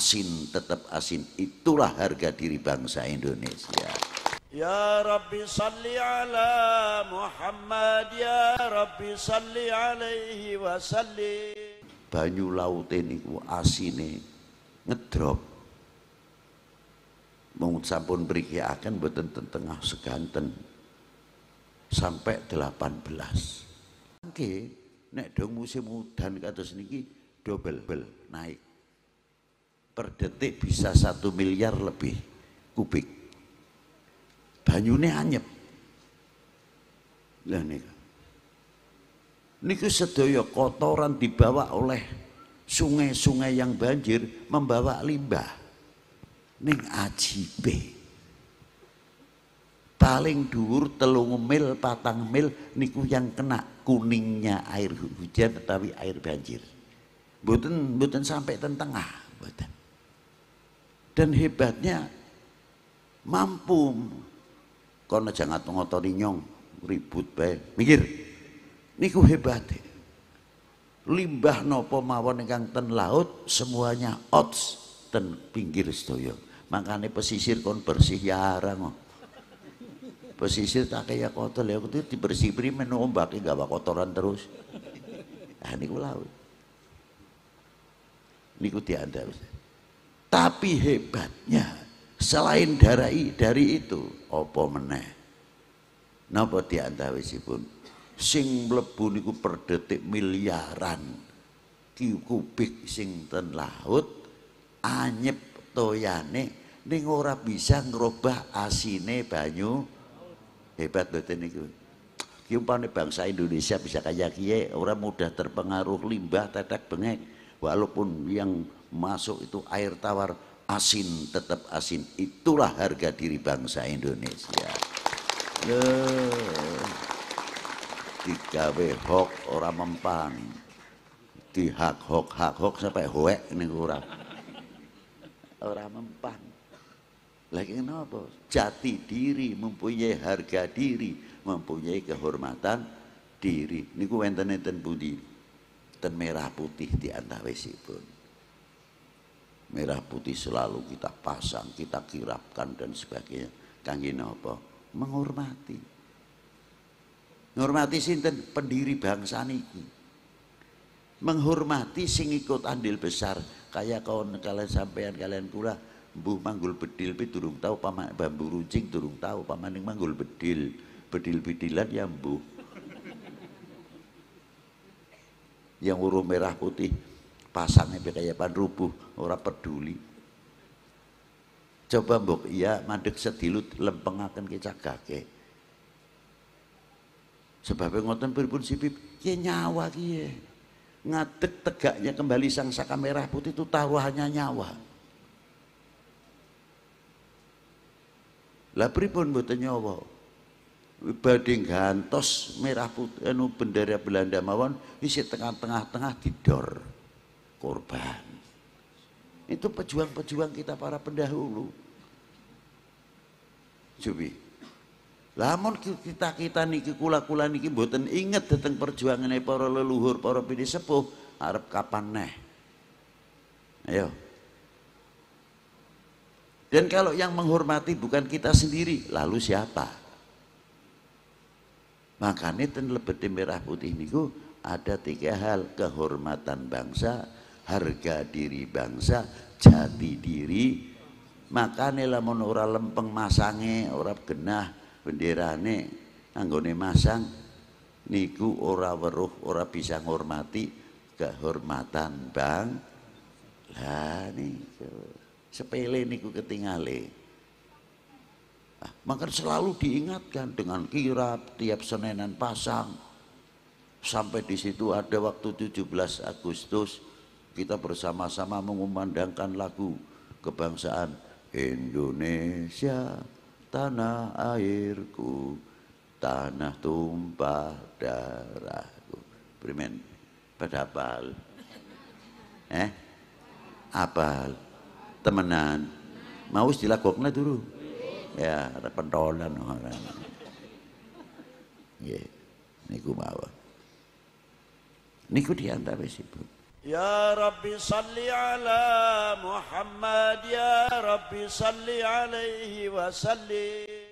asin tetap asin itulah harga diri bangsa Indonesia Ya Rabbi salli ala Muhammad ya Rabbi salli alaihi wa salli banyu laute niku asine ngedrop mau sampun beriki akan boten tengah seganten sampai 18 Oke, nek dong musim udan kados niki dobel bel naik per detik bisa satu miliar lebih kubik. Banyune anyep. Lah nih. Niku sedaya kotoran dibawa oleh sungai-sungai yang banjir membawa limbah ning ajibe. Paling dhuwur telung mil, patang mil niku yang kena kuningnya air hujan tetapi air banjir. Mboten mboten sampai tengah, mboten. Dan hebatnya mampu kau jangan ngotori nyong ribut bae. Mikir. Niku hebat. Limbah nopo mawon ingkang ten laut semuanya ots ten pinggir sedaya. Makanya pesisir kau bersih ya oh. Pesisir tak kayak kotor ya itu dibersih-bersih men gak bawa kotoran terus. Ah niku laut. Niku diandal. Tapi hebatnya selain darai dari itu opo meneh? Napa diantawisipun? Sing mlebu niku per detik miliaran kubik sing ten laut anyep toyane ning ora bisa ngerubah asine banyu hebat betul niku ki umpane bangsa Indonesia bisa kaya kiye ora mudah terpengaruh limbah tetek bengek walaupun yang masuk itu air tawar asin tetap asin itulah harga diri bangsa Indonesia yeah. digawe hok orang mempan hak hok hak hok sampai hoek ini kurang orang mempan lagi kenapa jati diri mempunyai harga diri mempunyai kehormatan diri niku wenten-enten pundi ten merah putih di antawisipun merah putih selalu kita pasang, kita kirapkan dan sebagainya. Kang napa? Menghormati. Menghormati sinten pendiri bangsa niki. Menghormati sing ikut andil besar kaya kawan kalian sampean kalian kula mbuh manggul bedil pi durung tahu paman bambu runcing durung tahu pamaning manggul bedil bedil bedilan ya mbuh yang urung merah putih Pasangnya pikayapan rubuh ora peduli coba mbok iya madek sedilut lempengaken kecagake sebab ngoten pripun sipip ya nyawa kiye Ngadek tegaknya kembali sang saka merah putih itu tahu hanya nyawa lah pripun mboten nyawa badhe gantos merah putih anu bendera Belanda mawon isi tengah-tengah tengah didor korban. Itu pejuang-pejuang kita para pendahulu. Cubi. Lamun kita kita niki kula kula niki buatan inget tentang perjuangan para leluhur para pidi sepuh Arab kapan neh. Ayo. Dan kalau yang menghormati bukan kita sendiri, lalu siapa? Makanya ten lebeti merah putih niku ada tiga hal kehormatan bangsa, harga diri bangsa jati diri maka lamun ora lempeng masange ora genah benderane anggone masang niku ora weruh ora bisa ngormati kehormatan bang lah niku sepele niku ketingale ah, maka selalu diingatkan dengan kirap tiap Senenan pasang sampai di situ ada waktu 17 Agustus kita bersama-sama mengumandangkan lagu kebangsaan Indonesia tanah airku tanah tumpah darahku Primen pada apal eh apal temenan mau istilah kokna dulu ya pentolan orang yeah. niku mau niku diantara sih يا ربي صل على محمد يا ربي صل عليه وسلم